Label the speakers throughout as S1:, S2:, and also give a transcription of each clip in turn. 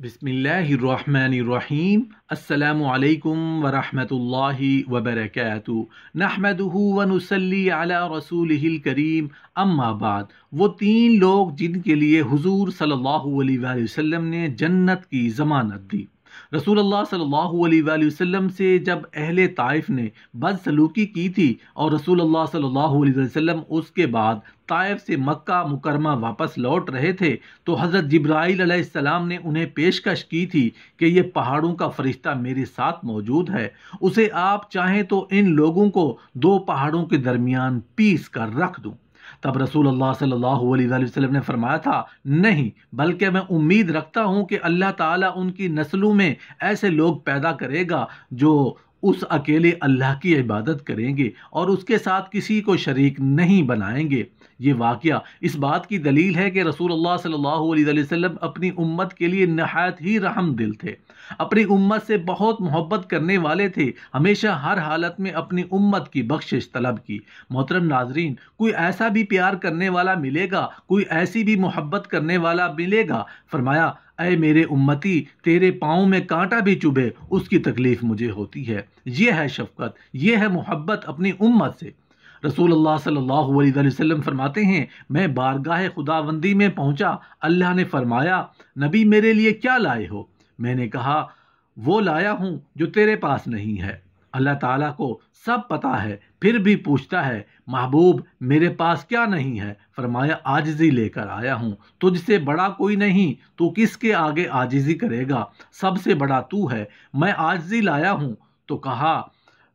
S1: बिसमीम् अल्लाम वरहमल वबरक नहमदहू वनसली अला रसूल करीम अम्माबाद वो तीन लोग जिनके लिए हुजूर सल्लल्लाहु अलैहि वसल्लम ने जन्नत की ज़मानत दी रसूल अल्लाह सल्लल्लाहु अलैहि वसल्लम से जब अहल ताइफ ने बदसलूकी की थी और रसूल अल्लाह सल्लल्लाहु अलैहि वसल्लम उसके बाद ताइफ से मक्का मुकरमा वापस लौट रहे थे तो हज़रत जब्राईल ने उन्हें पेशकश की थी कि ये पहाड़ों का फरिश्ता मेरे साथ मौजूद है उसे आप चाहें तो इन लोगों को दो पहाड़ों के दरमियान पीस कर रख दूँ तब रसूल अल्लाह सल्लल्लाहु अलैहि वसल्लम ने फरमाया था नहीं बल्कि मैं उम्मीद रखता हूँ कि अल्लाह ताला उनकी नस्लों में ऐसे लोग पैदा करेगा जो उस अकेले अल्लाह की इबादत करेंगे और उसके साथ किसी को शरीक नहीं बनाएंगे ये वाक़ इस बात की दलील है कि रसूल अल्लाह सल्लल्लाहु अलैहि वसल्लम अपनी उम्मत के लिए नहायत ही रहम दिल थे अपनी उम्मत से बहुत मोहब्बत करने वाले थे हमेशा हर हालत में अपनी उम्मत की बख्शिश तलब की मोहतरम नाजरीन कोई ऐसा भी प्यार करने वाला मिलेगा कोई ऐसी भी मोहब्बत करने वाला मिलेगा फरमाया अय मेरे उम्मती तेरे पाँव में कांटा भी चुभे उसकी तकलीफ़ मुझे होती है यह है शफकत यह है मोहब्बत अपनी उम्मत से रसूल अल्लाह सल्लल्लाहु अलैहि वसल्लम फरमाते हैं मैं बारगाह खुदाबंदी में पहुंचा अल्लाह ने फरमाया नबी मेरे लिए क्या लाए हो मैंने कहा वो लाया हूँ जो तेरे पास नहीं है अल्लाह ताला को सब पता है फिर भी पूछता है महबूब मेरे पास क्या नहीं है फरमाया आजिज़ी लेकर आया हूँ तुझसे बड़ा कोई नहीं तू किसके आगे आजिज़ी करेगा सबसे बड़ा तू है मैं आजिज़ी लाया हूँ तो कहा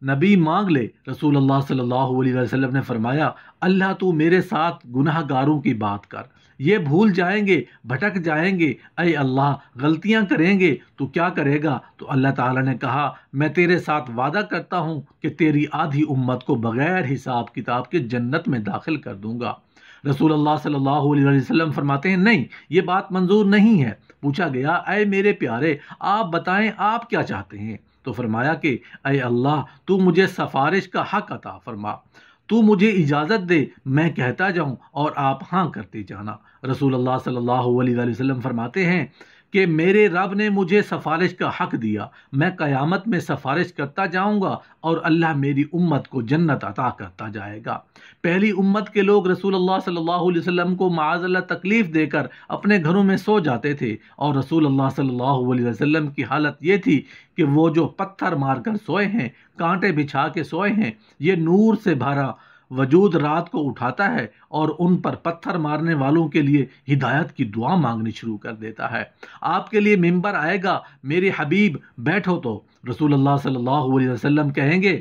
S1: नबी मांग ले रसूल अल्लाह सल्लल्लाहु अलैहि वसल्लम ने फरमाया अल्लाह तू मेरे साथ गुनाहगारों की बात कर ये भूल जाएंगे भटक जाएंगे अय अल्लाह गलतियां करेंगे तो क्या करेगा तो अल्लाह ताला ने कहा मैं तेरे साथ वादा करता हूँ कि तेरी आधी उम्मत को बग़ैर हिसाब किताब के जन्नत में दाखिल कर दूँगा रसूल अल्लाह सल्लल्लाहु अलैहि वसल्लम फरमाते हैं नहीं ये बात मंजूर नहीं है पूछा गया अय मेरे प्यारे आप बताएं आप क्या चाहते हैं तो फरमाया कि अय अल्लाह तू मुझे सफारिश का हक अता फरमा तू मुझे इजाज़त दे मैं कहता जाऊँ और आप हाँ करते जाना रसूल अल्लाह सल्लल्लाहु अलैहि वसल्लम फरमाते हैं कि मेरे रब ने मुझे सफारिश का हक दिया मैं क़यामत में सफारिश करता जाऊंगा और अल्लाह मेरी उम्मत को जन्नत अता करता जाएगा पहली उम्मत के लोग रसूल अल्लाह सल्लल्लाहु अलैहि वसल्लम को माजल्ला तकलीफ़ देकर अपने घरों में सो जाते थे और रसूल अल्लाह सल्लल्लाहु अलैहि वसल्लम की हालत ये थी कि वो जो पत्थर मारकर सोए हैं कांटे बिछा के सोए हैं ये नूर से भरा वजूद रात को उठाता है और उन पर पत्थर मारने वालों के लिए हिदायत की दुआ मांगनी शुरू कर देता है आपके लिए मेम्बर आएगा मेरे हबीब बैठो तो रसूल अल्लाह सल्लल्लाहु अलैहि वसल्लम कहेंगे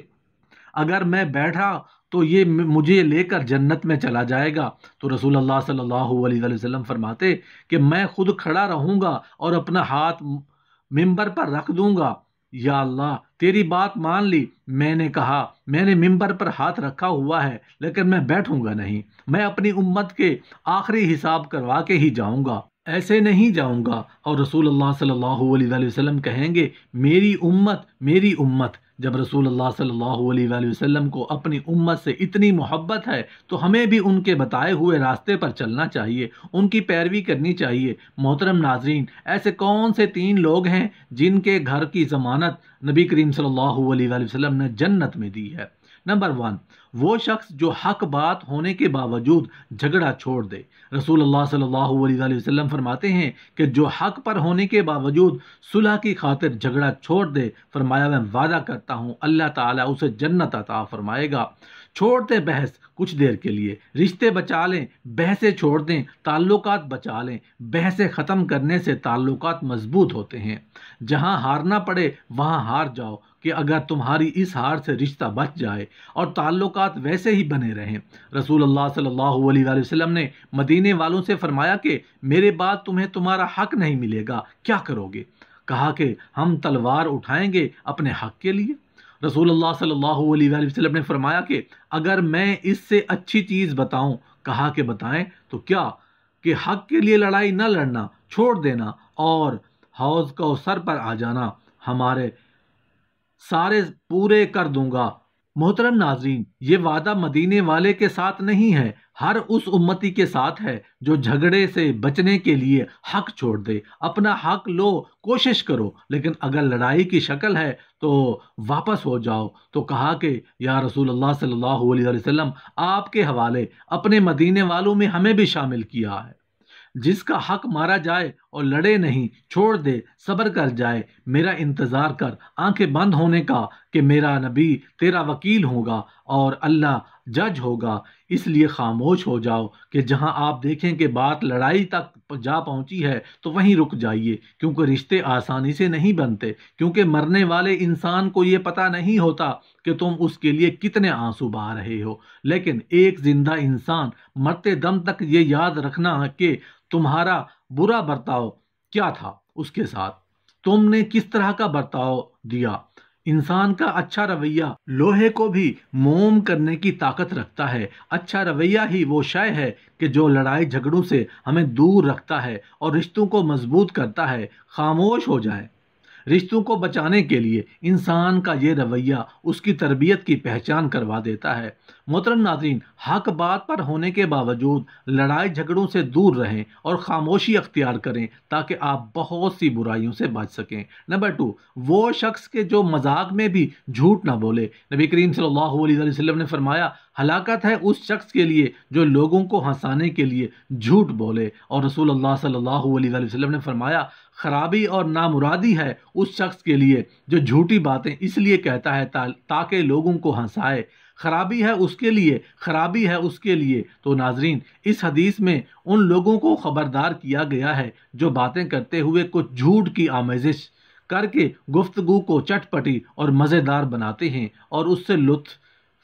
S1: अगर मैं बैठा तो ये मुझे लेकर जन्नत में चला जाएगा तो रसूल अल्लाह सल्लल्लाहु अलैहि वसल्लम फरमाते कि मैं खुद खड़ा रहूँगा और अपना हाथ मेम्बर पर रख दूँगा या अल्लाह तेरी बात मान ली मैंने कहा मैंने मिंबर पर हाथ रखा हुआ है लेकिन मैं बैठूंगा नहीं मैं अपनी उम्मत के आखिरी हिसाब करवा के ही जाऊंगा ऐसे नहीं जाऊंगा और रसूल अल्लाह सल्लल्लाहु अलैहि वसल्लम कहेंगे मेरी उम्मत मेरी उम्मत जब रसूल अल्लाह सल्लल्लाहु अलैहि वसल्लम को अपनी उम्मत से इतनी मोहब्बत है तो हमें भी उनके बताए हुए रास्ते पर चलना चाहिए उनकी पैरवी करनी चाहिए मोहतरम नाजरीन ऐसे कौन से तीन लोग हैं जिनके घर की ज़मानत नबी करीम सल्लल्लाहु अलैहि वसल्लम ने जन्नत में दी है नंबर वन वो शख्स जो हक बात होने के बावजूद झगड़ा छोड़ दे रसूल अल्लाह सल्लल्लाहु अलैहि वसल्लम फरमाते हैं कि जो हक पर होने के बावजूद सुलह की खातिर झगड़ा छोड़ दे फरमाया मैं वादा करता हूँ अल्लाह ताला उसे जन्नत अता फरमाएगा छोड़ बहस कुछ देर के लिए रिश्ते बचा लें बहसें छोड़ दें ताल्लुकात बचा लें बहसें ख़त्म करने से ताल्लुकात मजबूत होते हैं जहां हारना पड़े वहां हार जाओ कि अगर तुम्हारी इस हार से रिश्ता बच जाए और ताल्लुकात वैसे ही बने रहें रसूल अल्लाह सल्लल्लाहु अलैहि वसल्लम ने मदीने वालों से फरमाया कि मेरे बाद तुम्हें तुम्हारा हक नहीं मिलेगा क्या करोगे कहा कि हम तलवार उठाएँगे अपने हक के लिए रसूल अल्लाह सल्लल्लाहु अलैहि वसल्लम ने फरमाया कि अगर मैं इससे अच्छी चीज़ बताऊं कहा कि बताएं तो क्या कि हक के लिए लड़ाई न लड़ना छोड़ देना और हौज का सर पर आ जाना हमारे सारे पूरे कर दूंगा मोहतरम नाजरीन ये वादा मदीने वाले के साथ नहीं है हर उस उम्मती के साथ है जो झगड़े से बचने के लिए हक छोड़ दे अपना हक लो कोशिश करो लेकिन अगर लड़ाई की शक्ल है तो वापस हो जाओ तो कहा कि या रसूल अल्लाह सल्लल्लाहु अलैहि वसल्लम आपके हवाले अपने मदीने वालों में हमें भी शामिल किया है जिसका हक मारा जाए और लड़े नहीं छोड़ दे सब्र कर जाए मेरा इंतज़ार कर आंखें बंद होने का कि मेरा नबी तेरा वकील होगा और अल्लाह जज होगा इसलिए खामोश हो जाओ कि जहां आप देखें कि बात लड़ाई तक जा पहुंची है तो वहीं रुक जाइए क्योंकि रिश्ते आसानी से नहीं बनते क्योंकि मरने वाले इंसान को ये पता नहीं होता कि तुम उसके लिए कितने आंसू बहा रहे हो लेकिन एक ज़िंदा इंसान मरते दम तक ये याद रखना कि तुम्हारा बुरा बर्ताव क्या था उसके साथ तुमने किस तरह का बर्ताव दिया इंसान का अच्छा रवैया लोहे को भी मोम करने की ताकत रखता है अच्छा रवैया ही वो शय है कि जो लड़ाई झगड़ों से हमें दूर रखता है और रिश्तों को मजबूत करता है खामोश हो जाए रिश्तों को बचाने के लिए इंसान का ये रवैया उसकी तरबियत की पहचान करवा देता है मोहतरम नाजरीन हक बात पर होने के बावजूद लड़ाई झगड़ों से दूर रहें और खामोशी अख्तियार करें ताकि आप बहुत सी बुराइयों से बच सकें नंबर टू वो शख्स के जो मजाक में भी झूठ ना बोले नबी करीम सल्लल्लाहु अलैहि वसल्लम ने फरमाया हलाकत है उस शख्स के लिए जो लोगों को हंसाने के लिए झूठ बोले और रसूल अल्लाह सल्लल्लाहु अलैहि वसल्लम ने फरमाया खराबी और नामुरादी है उस शख्स के लिए जो झूठी बातें इसलिए कहता है ताकि लोगों को हंसाए खराबी है उसके लिए खराबी है उसके लिए तो नाजरीन इस हदीस में उन लोगों को खबरदार किया गया है जो बातें करते हुए कुछ झूठ की आमेजिश करके गुफ्तगु को चटपटी और मज़ेदार बनाते हैं और उससे लुत्फ़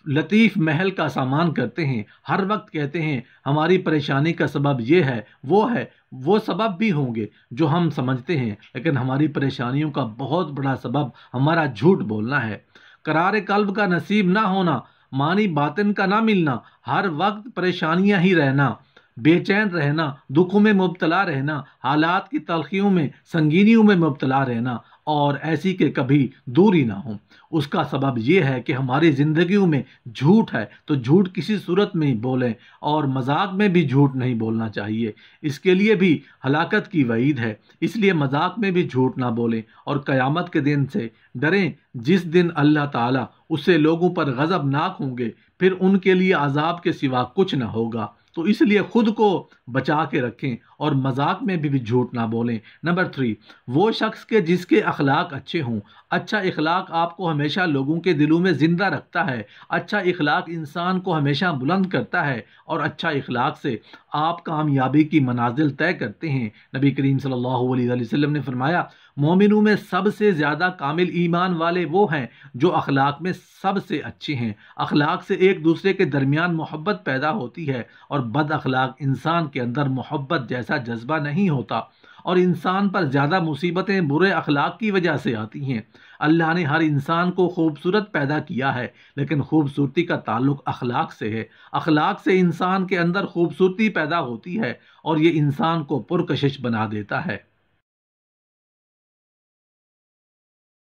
S1: लतीफ़ महल का सामान करते हैं हर वक्त कहते हैं हमारी परेशानी का सबब ये है वो है वो सबब भी होंगे जो हम समझते हैं लेकिन हमारी परेशानियों का बहुत बड़ा सबब हमारा झूठ बोलना है करार कल्ब का नसीब ना होना मानी बातिन का ना मिलना हर वक्त परेशानियां ही रहना बेचैन रहना दुखों में मुबतला रहना हालात की तलखियों में संगीनियों में मुबतला रहना और ऐसी के कभी दूरी ना हो उसका सबब यह है कि हमारी ज़िंदगियों में झूठ है तो झूठ किसी सूरत में ही बोलें और मजाक में भी झूठ नहीं बोलना चाहिए इसके लिए भी हलाकत की वईद है इसलिए मजाक में भी झूठ ना बोलें और क़यामत के दिन से डरें जिस दिन अल्लाह ताला उससे लोगों पर गज़बनाक होंगे फिर उनके लिए अजाब के सिवा कुछ ना होगा तो इसलिए खुद को बचा के रखें और मजाक में भी, भी झूठ ना बोलें नंबर थ्री वो शख्स के जिसके अखलाक अच्छे हों अच्छा इखलाक आपको हमेशा लोगों के दिलों में ज़िंदा रखता है अच्छा इखलाक इंसान को हमेशा बुलंद करता है और अच्छा इखलाक से आप कामयाबी की मनाजिल तय करते हैं नबी करीम सल्लल्लाहु अलैहि वसल्लम ने फरमाया मोमिनों में सबसे ज़्यादा कामिल ईमान वाले वो हैं जो अखलाक में सबसे अच्छे हैं अखलाक से एक दूसरे के दरमियान मोहब्बत पैदा होती है और बद अखलाक इंसान के अंदर मोहब्बत जैसा जज्बा नहीं होता और इंसान पर ज़्यादा मुसीबतें बुरे अखलाक की वजह से आती हैं अल्लाह ने हर इंसान को खूबसूरत पैदा किया है लेकिन खूबसूरती का ताल्लुक अखलाक से है अखलाक से इंसान के अंदर खूबसूरती पैदा होती है और ये इंसान को पुरकशिश बना देता है